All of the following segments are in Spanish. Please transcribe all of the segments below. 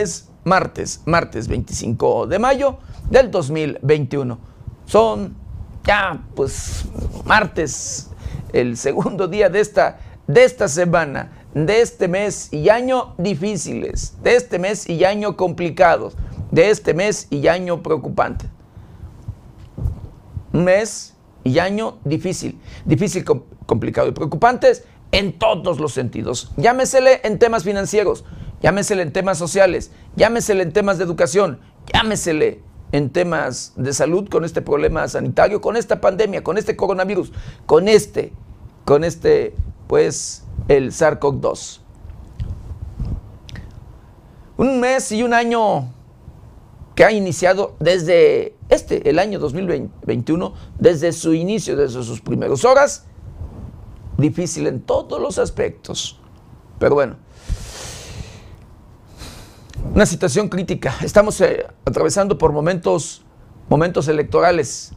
es martes, martes 25 de mayo del 2021. Son ya, pues, martes, el segundo día de esta, de esta semana, de este mes y año difíciles, de este mes y año complicados, de este mes y año preocupante. Mes y año difícil, difícil, complicado y preocupantes en todos los sentidos. Llámesele en temas financieros, llámesele en temas sociales, llámesele en temas de educación, llámesele en temas de salud con este problema sanitario, con esta pandemia, con este coronavirus, con este, con este, pues, el SARS-CoV-2. Un mes y un año que ha iniciado desde este, el año 2021, desde su inicio, desde sus primeros horas, difícil en todos los aspectos. Pero bueno, una situación crítica. Estamos eh, atravesando por momentos, momentos electorales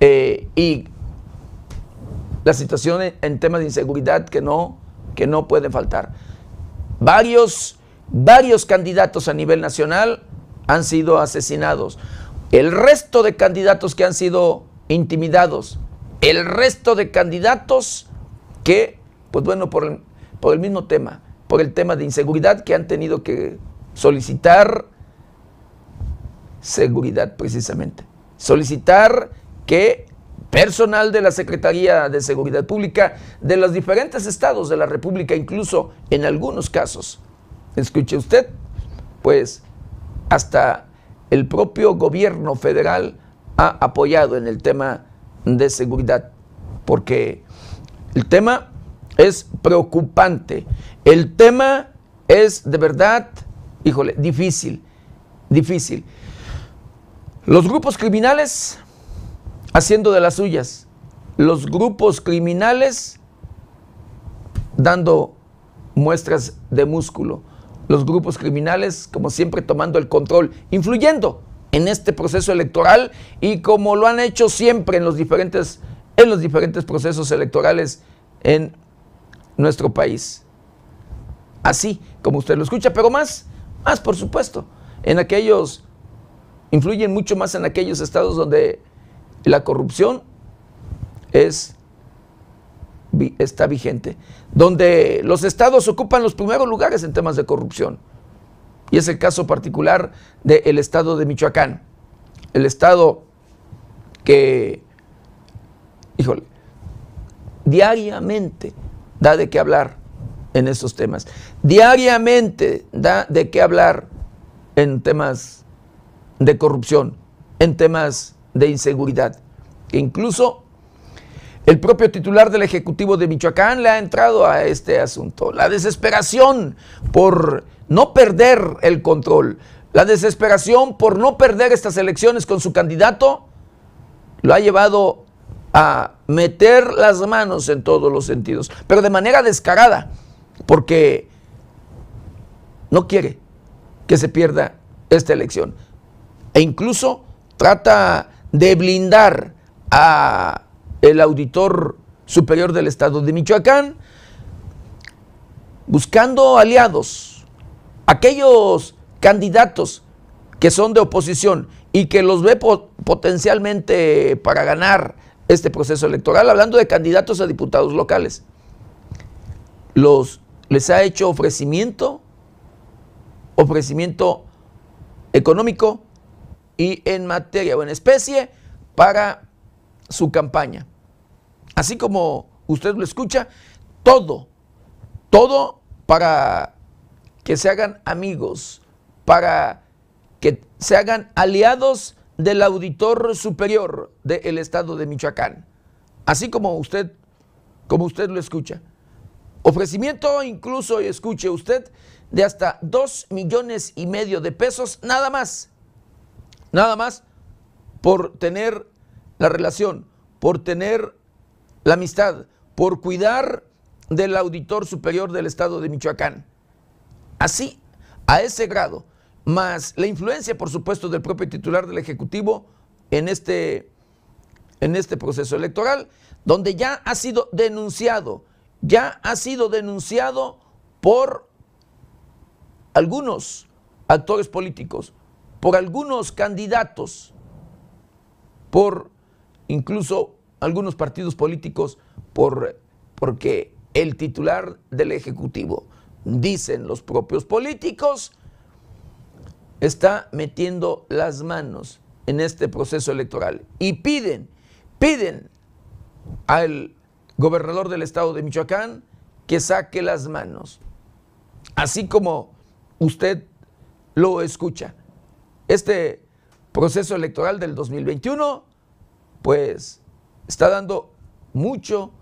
eh, y la situación en, temas de inseguridad que no, que no pueden faltar. Varios, varios candidatos a nivel nacional han sido asesinados. El resto de candidatos que han sido intimidados. El resto de candidatos que, pues bueno, por por el mismo tema, por el tema de inseguridad que han tenido que solicitar seguridad precisamente, solicitar que personal de la Secretaría de Seguridad Pública de los diferentes estados de la República, incluso en algunos casos, escuche usted, pues hasta el propio gobierno federal ha apoyado en el tema de seguridad, porque el tema es preocupante, el tema es de verdad híjole, difícil, difícil. Los grupos criminales haciendo de las suyas, los grupos criminales dando muestras de músculo, los grupos criminales como siempre tomando el control, influyendo en este proceso electoral y como lo han hecho siempre en los diferentes, en los diferentes procesos electorales en nuestro país. Así como usted lo escucha, pero más más, por supuesto. En aquellos, influyen mucho más en aquellos estados donde la corrupción es, está vigente, donde los estados ocupan los primeros lugares en temas de corrupción. Y es el caso particular del estado de Michoacán, el estado que, híjole, diariamente da de qué hablar en estos temas. Diariamente da de qué hablar en temas de corrupción, en temas de inseguridad, e incluso el propio titular del Ejecutivo de Michoacán le ha entrado a este asunto. La desesperación por no perder el control, la desesperación por no perder estas elecciones con su candidato, lo ha llevado a meter las manos en todos los sentidos, pero de manera descarada porque no quiere que se pierda esta elección. E incluso trata de blindar a el auditor superior del estado de Michoacán, buscando aliados, aquellos candidatos que son de oposición y que los ve potencialmente para ganar este proceso electoral, hablando de candidatos a diputados locales. Los les ha hecho ofrecimiento, ofrecimiento económico y en materia o en especie para su campaña. Así como usted lo escucha, todo, todo para que se hagan amigos, para que se hagan aliados del auditor superior del Estado de Michoacán. Así como usted, como usted lo escucha. Ofrecimiento incluso, y escuche usted, de hasta dos millones y medio de pesos, nada más. Nada más por tener la relación, por tener la amistad, por cuidar del auditor superior del Estado de Michoacán. Así, a ese grado, más la influencia, por supuesto, del propio titular del Ejecutivo en este, en este proceso electoral, donde ya ha sido denunciado ya ha sido denunciado por algunos actores políticos, por algunos candidatos, por incluso algunos partidos políticos, por, porque el titular del Ejecutivo, dicen los propios políticos, está metiendo las manos en este proceso electoral y piden, piden al gobernador del estado de Michoacán, que saque las manos, así como usted lo escucha. Este proceso electoral del 2021, pues está dando mucho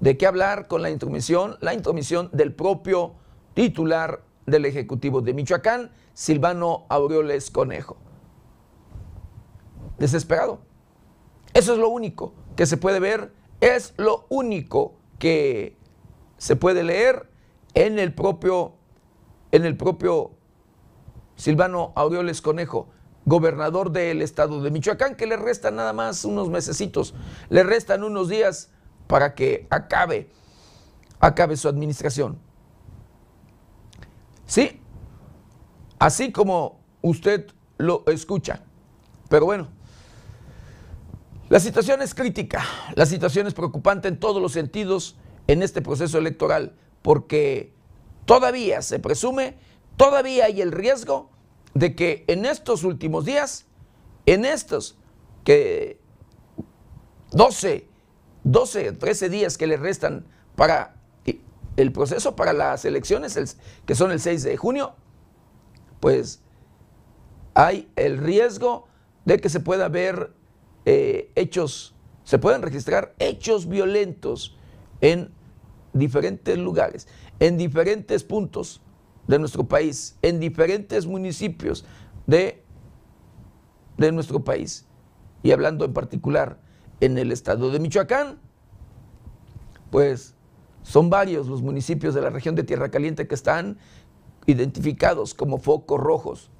de qué hablar con la intromisión, la intromisión del propio titular del Ejecutivo de Michoacán, Silvano Aureoles Conejo. Desesperado. Eso es lo único que se puede ver es lo único que se puede leer en el propio, en el propio Silvano Aureoles Conejo, gobernador del estado de Michoacán, que le restan nada más unos mesecitos, le restan unos días para que acabe, acabe su administración. Sí, así como usted lo escucha. Pero bueno, la situación es crítica, la situación es preocupante en todos los sentidos en este proceso electoral, porque todavía se presume, todavía hay el riesgo de que en estos últimos días, en estos que 12, 12, 13 días que le restan para el proceso para las elecciones, que son el 6 de junio, pues hay el riesgo de que se pueda ver eh, hechos, se pueden registrar hechos violentos en diferentes lugares, en diferentes puntos de nuestro país, en diferentes municipios de, de nuestro país. Y hablando en particular en el estado de Michoacán, pues son varios los municipios de la región de Tierra Caliente que están identificados como focos rojos.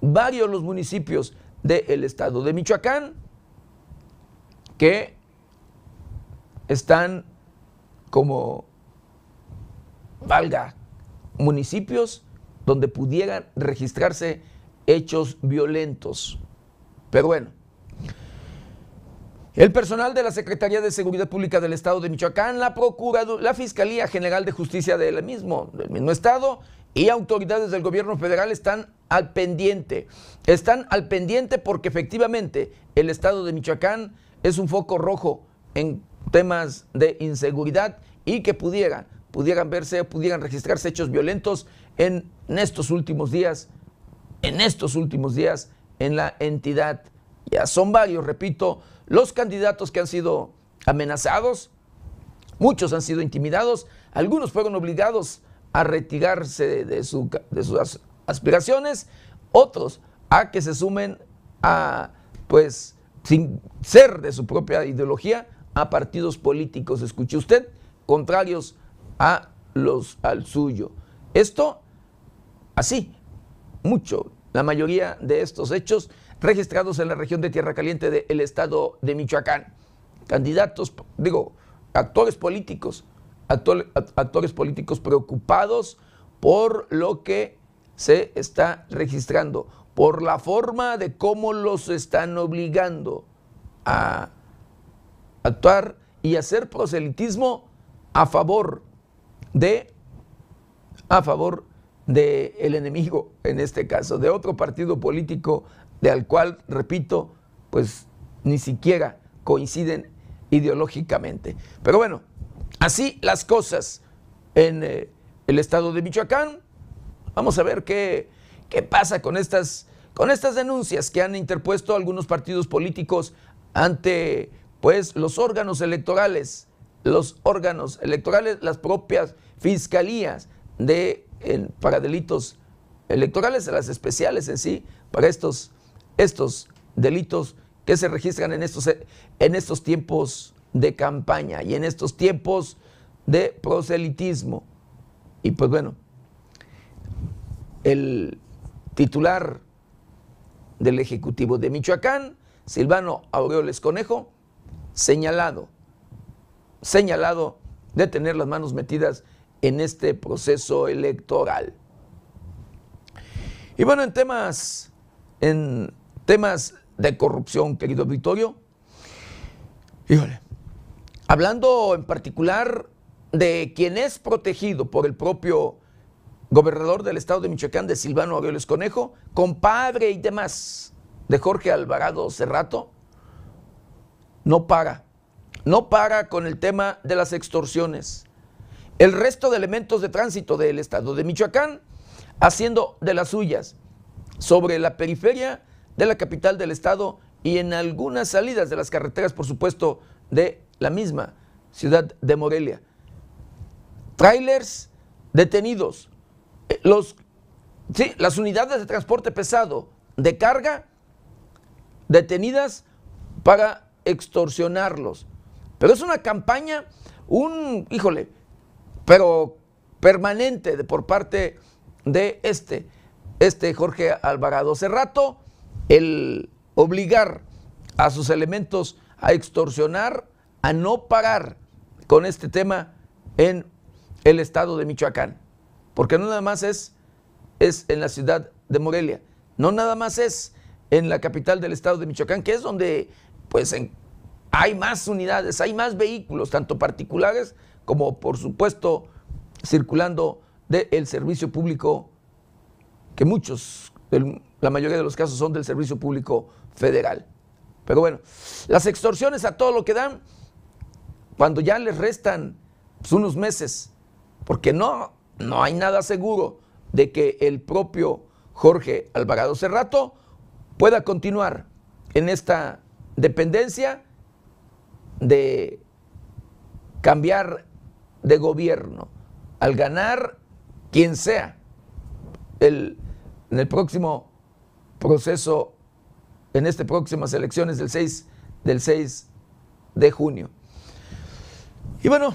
Varios los municipios del estado de Michoacán, que están como, valga, municipios donde pudieran registrarse hechos violentos. Pero bueno, el personal de la Secretaría de Seguridad Pública del Estado de Michoacán, la Procuraduría, la Fiscalía General de Justicia del mismo, del mismo Estado y autoridades del gobierno federal están al pendiente. Están al pendiente porque efectivamente el estado de Michoacán es un foco rojo en temas de inseguridad y que pudieran, pudieran verse, pudieran registrarse hechos violentos en, estos últimos días, en estos últimos días en la entidad. Ya son varios, repito, los candidatos que han sido amenazados, muchos han sido intimidados, algunos fueron obligados a retirarse de, su, de sus aspiraciones, otros a que se sumen a, pues, sin ser de su propia ideología, a partidos políticos, escuche usted, contrarios a los, al suyo. Esto, así, mucho, la mayoría de estos hechos registrados en la región de Tierra Caliente del estado de Michoacán. Candidatos, digo, actores políticos actores políticos preocupados por lo que se está registrando, por la forma de cómo los están obligando a actuar y hacer proselitismo a favor de a favor del enemigo, en este caso, de otro partido político de al cual, repito, pues ni siquiera coinciden ideológicamente. Pero bueno, Así las cosas en eh, el estado de Michoacán. Vamos a ver qué, qué pasa con estas, con estas denuncias que han interpuesto algunos partidos políticos ante pues, los órganos electorales, los órganos electorales, las propias fiscalías de, para delitos electorales, las especiales en sí, para estos, estos delitos que se registran en estos, en estos tiempos de campaña y en estos tiempos de proselitismo. Y pues bueno, el titular del Ejecutivo de Michoacán, Silvano Aureoles Conejo, señalado, señalado de tener las manos metidas en este proceso electoral. Y bueno, en temas, en temas de corrupción, querido Victorio, híjole, Hablando en particular de quien es protegido por el propio gobernador del estado de Michoacán, de Silvano Aureoles Conejo, compadre y demás de Jorge Alvarado Cerrato, no para. No para con el tema de las extorsiones. El resto de elementos de tránsito del estado de Michoacán haciendo de las suyas sobre la periferia de la capital del estado y en algunas salidas de las carreteras, por supuesto, de la misma ciudad de Morelia. Trailers detenidos. Eh, los, las unidades de transporte pesado de carga detenidas para extorsionarlos. Pero es una campaña, un, híjole, pero permanente por parte de este, este Jorge Alvarado. Cerrato, el obligar a sus elementos a extorsionar a no parar con este tema en el estado de Michoacán. Porque no nada más es, es en la ciudad de Morelia, no nada más es en la capital del estado de Michoacán, que es donde pues hay más unidades, hay más vehículos, tanto particulares como por supuesto circulando del servicio público, que muchos, la mayoría de los casos son del servicio público federal. Pero bueno, las extorsiones a todo lo que dan cuando ya les restan pues, unos meses, porque no, no hay nada seguro de que el propio Jorge Alvarado Cerrato pueda continuar en esta dependencia de cambiar de gobierno al ganar quien sea en el próximo proceso, en estas próximas elecciones del 6, del 6 de junio. Y bueno,